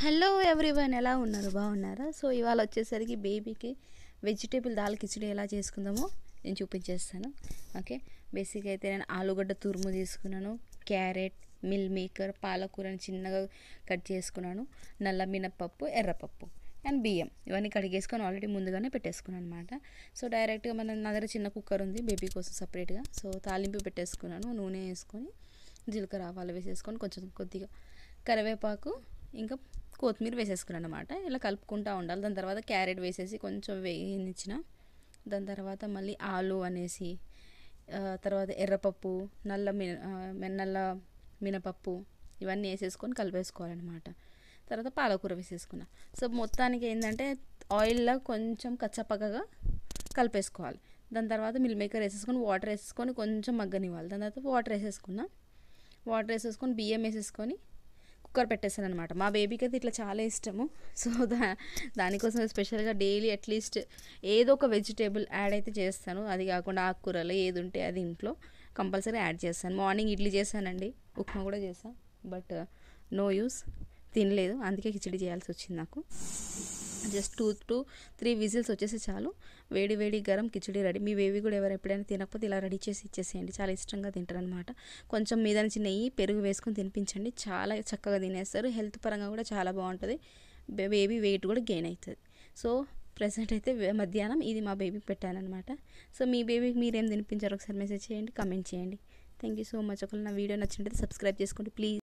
hello everyone ఎలా ఉన్నారు బాగున్నారా సో ఇవాళ వచ్చేసరికి బేబీకి వెజిటేబుల్ దాల్ కిచడీ ఎలా చేసుకుందామో నేను చూపించేస్తాను ఓకే బేసిక్ అయితే నేను ఆలుగడ్డ తురుము తీసుకున్నాను క్యారెట్ మిల్ మేకర్ పాలకూరని చిన్నగా కట్ చేసుకున్నాను నల్ల మినప్పప్పు ఎర్రపప్పు అండ్ బియ్యం ఇవన్నీ కడిగేసుకొని ఆల్రెడీ ముందుగానే పెట్టేసుకున్నాను అనమాట సో డైరెక్ట్గా మన నా దగ్గర చిన్న కుక్కర్ ఉంది బేబీ కోసం సపరేట్గా సో తాలింపు పెట్టేసుకున్నాను నూనె వేసుకొని జీలకర్ర ఆవాలు వేసేసుకొని కొంచెం కొద్దిగా కరివేపాకు ఇంకా కొత్తిమీర వేసేసుకున్నాను అనమాట ఇలా కలుపుకుంటూ ఉండాలి దాని తర్వాత క్యారెట్ వేసేసి కొంచెం వేయనిచ్చిన దాని తర్వాత మళ్ళీ ఆలు అనేసి తర్వాత ఎర్రపప్పు నల్ల మిన మెన్నల్ల మినపప్పు ఇవన్నీ వేసేసుకొని కలిపేసుకోవాలన్నమాట తర్వాత పాలకూర వేసేసుకున్నా సో మొత్తానికి ఏంటంటే ఆయిల్లో కొంచెం కచ్చపక్కగా కలిపేసుకోవాలి దాని తర్వాత మిల్ మేకర్ వేసేసుకొని వాటర్ వేసేసుకొని కొంచెం మగ్గనివ్వాలి దాని తర్వాత వాటర్ వేసేసుకున్నా వాటర్ వేసేసుకొని బియ్యం వేసేసుకొని కుక్కర్ పెట్టేశాను అనమాట మా బేబీకి అయితే ఇట్లా చాలా ఇష్టము సో దా దానికోసం స్పెషల్గా డైలీ అట్లీస్ట్ ఏదో ఒక వెజిటేబుల్ యాడ్ అయితే చేస్తాను అది కాకుండా ఆకుకూరలు ఏది ఉంటే అది ఇంట్లో కంపల్సరీ యాడ్ చేస్తాను మార్నింగ్ ఇడ్లీ చేశానండి ఉప్మా కూడా చేశాను బట్ నో యూస్ తినలేదు అందుకే కిచడి చేయాల్సి వచ్చింది నాకు just two to three whistles వచ్చేసి చాలు వేడి వేడి గరం కిచడీ రెడీ మీ వేవి కూడా ఎవరు ఎప్పుడైనా తినకపోతే ఇలా రెడీ చేసి ఇచ్చేసేయండి చాలా ఇష్టంగా తింటారనమాట కొంచెం మీద నుంచి నెయ్యి పెరుగు వేసుకొని తినిపించండి చాలా చక్కగా తినేస్తారు హెల్త్ పరంగా కూడా చాలా బాగుంటుంది బేబీ వెయిట్ కూడా గెయిన్ అవుతుంది సో ప్రజెంట్ అయితే మధ్యాహ్నం ఇది మా బేబీకి పెట్టానమాట సో మీ బేబీకి మీరేం తినిపించారు ఒకసారి మెసేజ్ చేయండి కమెంట్ చేయండి థ్యాంక్ యూ సో మచ్ ఒకవేళ నా వీడియో నచ్చినట్టు సబ్స్క్రైబ్ చేసుకోండి ప్లీజ్